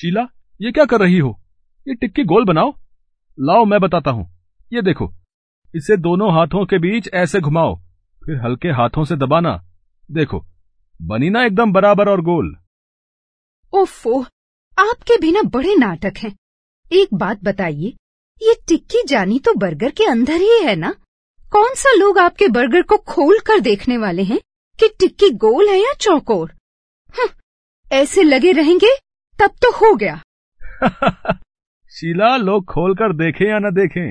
शीला ये क्या कर रही हो ये टिक्की गोल बनाओ लाओ मैं बताता हूँ ये देखो इसे दोनों हाथों के बीच ऐसे घुमाओ फिर हल्के हाथों से दबाना देखो बनी ना एकदम बराबर और गोल ओफो आपके भी ना बड़े नाटक हैं एक बात बताइए ये टिक्की जानी तो बर्गर के अंदर ही है ना कौन सा लोग आपके बर्गर को खोल कर देखने वाले हैं कि टिक्की गोल है या चौकोर हम्म, ऐसे लगे रहेंगे तब तो हो गया शीला लोग खोल कर देखे या न देखे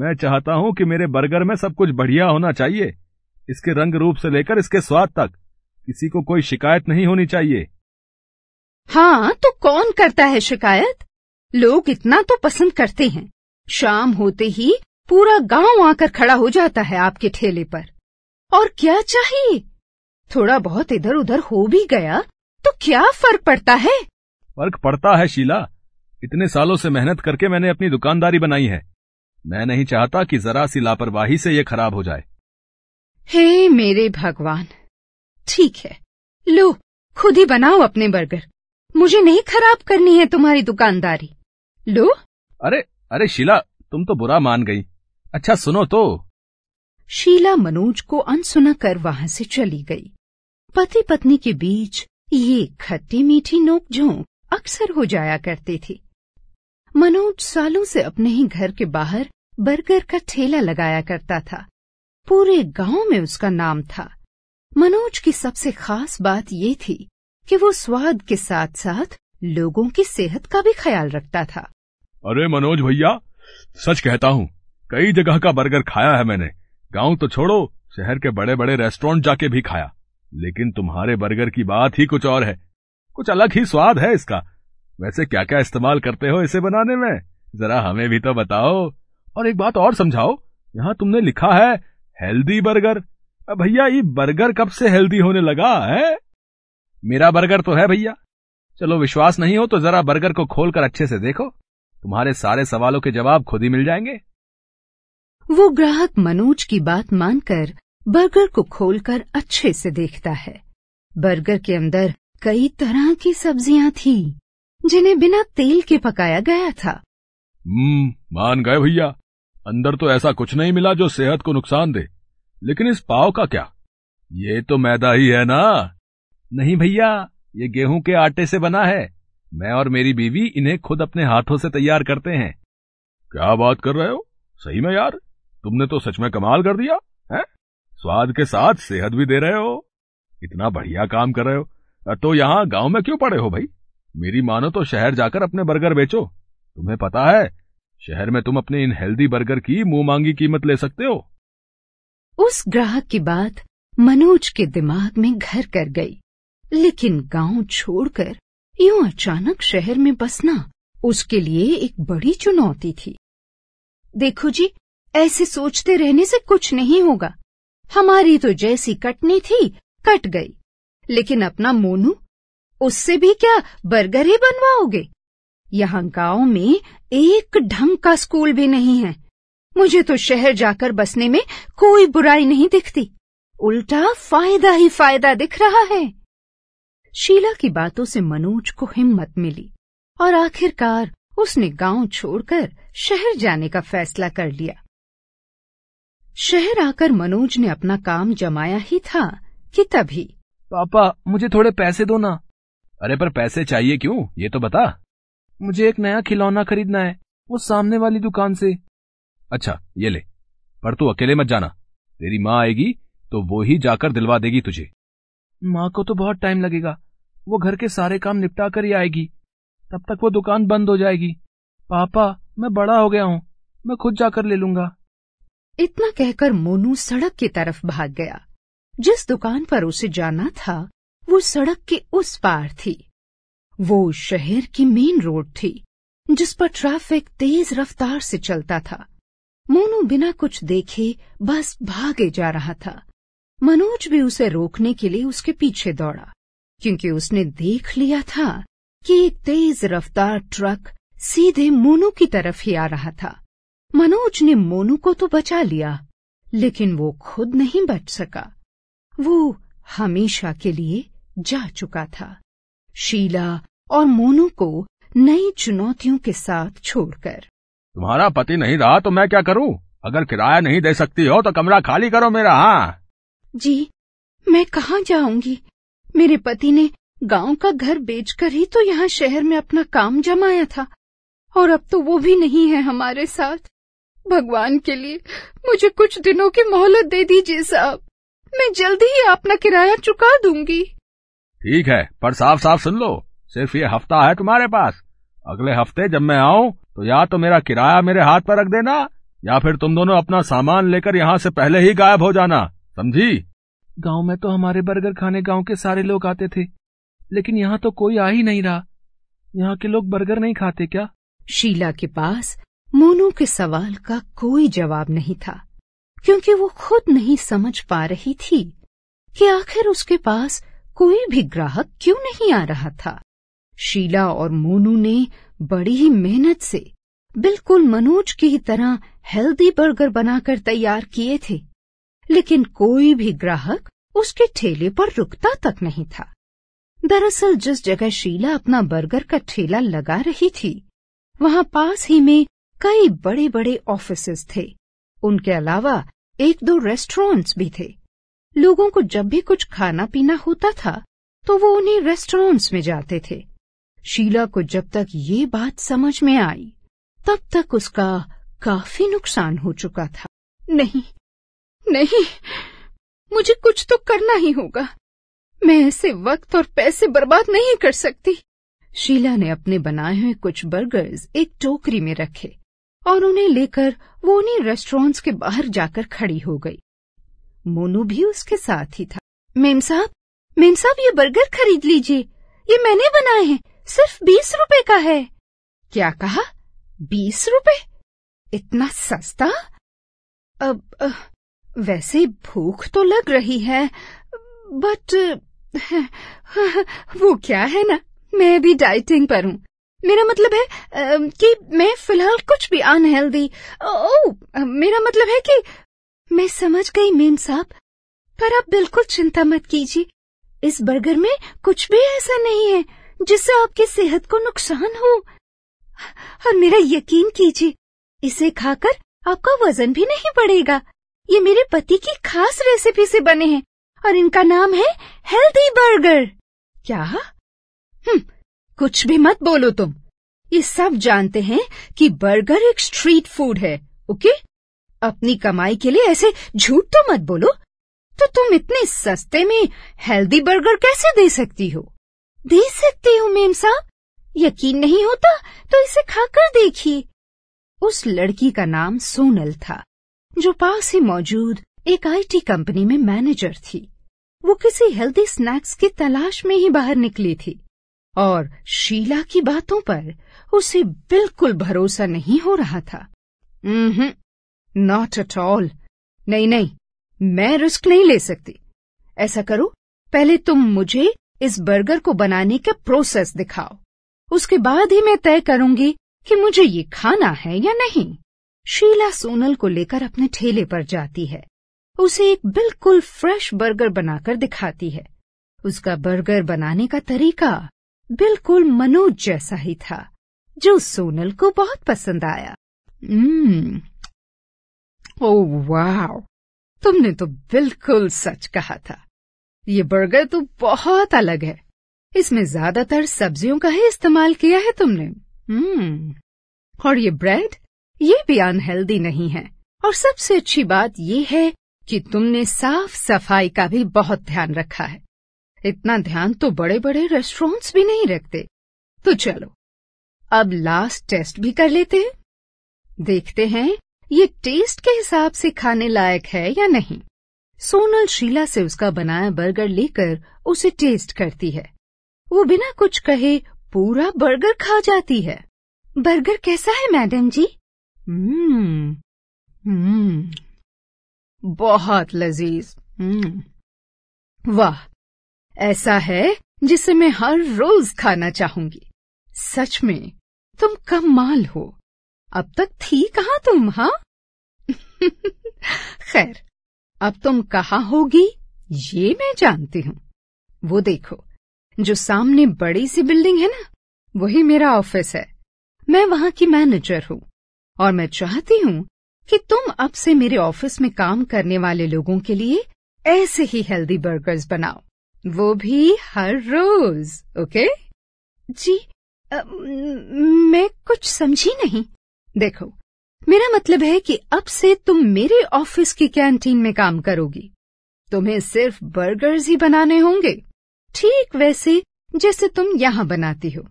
मैं चाहता हूँ कि मेरे बर्गर में सब कुछ बढ़िया होना चाहिए इसके रंग रूप से लेकर इसके स्वाद तक किसी को कोई शिकायत नहीं होनी चाहिए हाँ तो कौन करता है शिकायत लोग इतना तो पसंद करते हैं शाम होते ही पूरा गांव आकर खड़ा हो जाता है आपके ठेले पर और क्या चाहिए थोड़ा बहुत इधर उधर हो भी गया तो क्या फर्क पड़ता है फर्क पड़ता है शीला इतने सालों से मेहनत करके मैंने अपनी दुकानदारी बनाई है मैं नहीं चाहता कि जरा सी लापरवाही से ये खराब हो जाए हे मेरे भगवान ठीक है लो खुद ही बनाओ अपने बर्गर मुझे नहीं खराब करनी है तुम्हारी दुकानदारी लो अरे अरे शीला तुम तो बुरा मान गई अच्छा सुनो तो शीला मनोज को अनसुना कर वहाँ से चली गई पति पत्नी के बीच ये खट्टी मीठी नोक झोंक अक्सर हो जाया करती थी मनोज सालों से अपने ही घर के बाहर बर्गर का ठेला लगाया करता था पूरे गांव में उसका नाम था मनोज की सबसे खास बात ये थी कि वो स्वाद के साथ साथ लोगों की सेहत का भी ख्याल रखता था अरे मनोज भैया सच कहता हूँ कई जगह का बर्गर खाया है मैंने गांव तो छोड़ो शहर के बड़े बड़े रेस्टोरेंट जाके भी खाया लेकिन तुम्हारे बर्गर की बात ही कुछ और है कुछ अलग ही स्वाद है इसका वैसे क्या क्या इस्तेमाल करते हो इसे बनाने में जरा हमें भी तो बताओ और एक बात और समझाओ यहाँ तुमने लिखा है हेल्दी बर्गर भैया ये बर्गर कब से हेल्दी होने लगा है मेरा बर्गर तो है भैया चलो विश्वास नहीं हो तो जरा बर्गर को खोलकर अच्छे से देखो तुम्हारे सारे सवालों के जवाब खुद ही मिल जाएंगे वो ग्राहक मनोज की बात मानकर बर्गर को खोलकर अच्छे से देखता है बर्गर के अंदर कई तरह की सब्जियां थी जिन्हें बिना तेल के पकाया गया था हम्म मान गए भैया अंदर तो ऐसा कुछ नहीं मिला जो सेहत को नुकसान दे लेकिन इस पाव का क्या ये तो मैदा ही है ना नहीं भैया ये गेहूं के आटे से बना है मैं और मेरी बीवी इन्हें खुद अपने हाथों से तैयार करते हैं क्या बात कर रहे हो सही में यार तुमने तो सच में कमाल कर दिया है स्वाद के साथ सेहत भी दे रहे हो इतना बढ़िया काम कर रहे हो तो यहाँ गांव में क्यों पड़े हो भाई मेरी मानो तो शहर जाकर अपने बर्गर बेचो तुम्हें पता है शहर में तुम अपने इन हेल्दी बर्गर की मुंह मांगी कीमत ले सकते हो उस ग्राहक की बात मनोज के दिमाग में घर कर गई लेकिन गांव छोड़कर यूं अचानक शहर में बसना उसके लिए एक बड़ी चुनौती थी देखो जी ऐसे सोचते रहने से कुछ नहीं होगा हमारी तो जैसी कटनी थी कट गई लेकिन अपना मोनू उससे भी क्या बर्गर ही बनवाओगे यहाँ गांव में एक ढंग का स्कूल भी नहीं है मुझे तो शहर जाकर बसने में कोई बुराई नहीं दिखती उल्टा फायदा ही फायदा दिख रहा है शीला की बातों से मनोज को हिम्मत मिली और आखिरकार उसने गांव छोड़कर शहर जाने का फैसला कर लिया शहर आकर मनोज ने अपना काम जमाया ही था कि तभी पापा मुझे थोड़े पैसे दो ना अरे पर पैसे चाहिए क्यों ये तो बता मुझे एक नया खिलौना खरीदना है वो सामने वाली दुकान से अच्छा ये ले पर तू अकेले मत जाना तेरी माँ आएगी तो वो ही जाकर दिलवा देगी तुझे माँ को तो बहुत टाइम लगेगा वो घर के सारे काम निपटा कर ही आएगी तब तक वो दुकान बंद हो जाएगी पापा मैं बड़ा हो गया हूँ मैं खुद जाकर ले लूंगा इतना कहकर मोनू सड़क की तरफ भाग गया जिस दुकान पर उसे जाना था वो सड़क के उस पार थी वो शहर की मेन रोड थी जिस पर ट्रैफिक तेज रफ्तार से चलता था मोनू बिना कुछ देखे बस भागे जा रहा था मनोज भी उसे रोकने के लिए उसके पीछे दौड़ा क्योंकि उसने देख लिया था कि एक तेज रफ्तार ट्रक सीधे मोनू की तरफ ही आ रहा था मनोज ने मोनू को तो बचा लिया लेकिन वो खुद नहीं बच सका वो हमेशा के लिए जा चुका था शीला और मोनू को नई चुनौतियों के साथ छोड़कर तुम्हारा पति नहीं रहा तो मैं क्या करूं? अगर किराया नहीं दे सकती हो तो कमरा खाली करो मेरा हाँ जी मैं कहाँ जाऊंगी मेरे पति ने गांव का घर बेचकर ही तो यहाँ शहर में अपना काम जमाया था और अब तो वो भी नहीं है हमारे साथ भगवान के लिए मुझे कुछ दिनों की मोहलत दे दीजिए साहब मैं जल्दी ही अपना किराया चुका दूंगी ठीक है पर साफ साफ सुन लो सिर्फ ये हफ्ता है तुम्हारे पास अगले हफ्ते जब मैं आऊँ तो या तो मेरा किराया मेरे हाथ पर रख देना या फिर तुम दोनों अपना सामान लेकर यहाँ से पहले ही गायब हो जाना समझी गांव में तो हमारे बर्गर खाने गांव के सारे लोग आते थे लेकिन यहाँ तो कोई आ ही नहीं रहा यहाँ के लोग बर्गर नहीं खाते क्या शीला के पास मोनू के सवाल का कोई जवाब नहीं था क्योंकि वो खुद नहीं समझ पा रही थी कि आखिर उसके पास कोई भी ग्राहक क्यों नहीं आ रहा था शीला और मोनू ने बड़ी ही मेहनत से बिल्कुल मनोज की तरह हेल्दी बर्गर बनाकर तैयार किए थे लेकिन कोई भी ग्राहक उसके ठेले पर रुकता तक नहीं था दरअसल जिस जगह शीला अपना बर्गर का ठेला लगा रही थी वहां पास ही में कई बड़े बड़े ऑफिस थे उनके अलावा एक दो रेस्टोरेंट्स भी थे लोगों को जब भी कुछ खाना पीना होता था तो वो उन्हीं रेस्टोरेंट्स में जाते थे शीला को जब तक ये बात समझ में आई तब तक उसका काफी नुकसान हो चुका था नहीं नहीं मुझे कुछ तो करना ही होगा मैं ऐसे वक्त और पैसे बर्बाद नहीं कर सकती शीला ने अपने बनाए हुए कुछ बर्गर्स एक टोकरी में रखे और उन्हें लेकर वो उन्हीं रेस्टोरेंट्स के बाहर जाकर खड़ी हो गई मोनू भी उसके साथ ही था मेम साहब मेम साहब ये बर्गर खरीद लीजिए ये मैंने बनाए हैं सिर्फ बीस रुपए का है क्या कहा बीस रुपए इतना सस्ता अब, अब वैसे भूख तो लग रही है बट वो क्या है ना मैं भी डाइटिंग पर हूँ मेरा मतलब है कि मैं फिलहाल कुछ भी अनहेल्दी ओ मेरा मतलब है कि मैं समझ गई मेम साहब पर आप बिल्कुल चिंता मत कीजिए इस बर्गर में कुछ भी ऐसा नहीं है जिससे आपकी सेहत को नुकसान हो और मेरा यकीन कीजिए इसे खाकर आपका वजन भी नहीं बढ़ेगा ये मेरे पति की खास रेसिपी से बने हैं और इनका नाम है हेल्दी बर्गर क्या हम्म कुछ भी मत बोलो तुम ये सब जानते हैं कि बर्गर एक स्ट्रीट फूड है ओके अपनी कमाई के लिए ऐसे झूठ तो मत बोलो तो तुम इतने सस्ते में हेल्दी बर्गर कैसे दे सकती हो दे सकती हूँ मेम साहब यकीन नहीं होता तो इसे खाकर देखिए उस लड़की का नाम सोनल था जो पास ही मौजूद एक आईटी कंपनी में मैनेजर थी वो किसी हेल्दी स्नैक्स की तलाश में ही बाहर निकली थी और शीला की बातों पर उसे बिल्कुल भरोसा नहीं हो रहा था नॉट एट ऑल नहीं नहीं मैं रिस्क नहीं ले सकती ऐसा करो पहले तुम मुझे इस बर्गर को बनाने का प्रोसेस दिखाओ उसके बाद ही मैं तय करूंगी कि मुझे ये खाना है या नहीं शीला सोनल को लेकर अपने ठेले पर जाती है उसे एक बिल्कुल फ्रेश बर्गर बनाकर दिखाती है उसका बर्गर बनाने का तरीका बिल्कुल मनोज जैसा ही था जो सोनल को बहुत पसंद आया हम्म। ओ वाह तुमने तो बिल्कुल सच कहा था ये बर्गर तो बहुत अलग है इसमें ज्यादातर सब्जियों का ही इस्तेमाल किया है तुमने हम्म और ये ब्रेड ये भी अनहेल्दी नहीं है और सबसे अच्छी बात ये है कि तुमने साफ सफाई का भी बहुत ध्यान रखा है इतना ध्यान तो बड़े बड़े रेस्टोरेंट्स भी नहीं रखते तो चलो अब लास्ट टेस्ट भी कर लेते हैं देखते हैं ये टेस्ट के हिसाब से खाने लायक है या नहीं सोनल शीला से उसका बनाया बर्गर लेकर उसे टेस्ट करती है वो बिना कुछ कहे पूरा बर्गर खा जाती है बर्गर कैसा है मैडम जी हम्म हम्म बहुत लजीज hmm, वाह ऐसा है जिसे मैं हर रोज खाना चाहूंगी सच में तुम कम माल हो अब तक थी कहा तुम हा खैर अब तुम कहाँ होगी ये मैं जानती हूँ वो देखो जो सामने बड़ी सी बिल्डिंग है ना वही मेरा ऑफिस है मैं वहां की मैनेजर हूँ और मैं चाहती हूँ कि तुम अब से मेरे ऑफिस में काम करने वाले लोगों के लिए ऐसे ही हेल्दी बर्गर्स बनाओ वो भी हर रोज ओके जी आ, मैं कुछ समझी नहीं देखो मेरा मतलब है कि अब से तुम मेरे ऑफिस की कैंटीन में काम करोगी तुम्हें सिर्फ बर्गर्स ही बनाने होंगे ठीक वैसे जैसे तुम यहाँ बनाती हो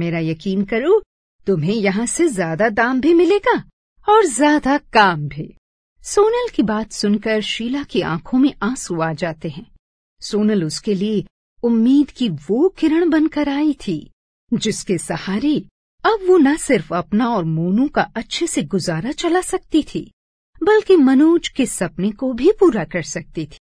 मेरा यकीन करो तुम्हें यहाँ से ज्यादा दाम भी मिलेगा और ज्यादा काम भी सोनल की बात सुनकर शीला की आंखों में आंसू आ जाते हैं सोनल उसके लिए उम्मीद की वो किरण बनकर आई थी जिसके सहारे अब वो न सिर्फ अपना और मोनू का अच्छे से गुजारा चला सकती थी बल्कि मनोज के सपने को भी पूरा कर सकती थी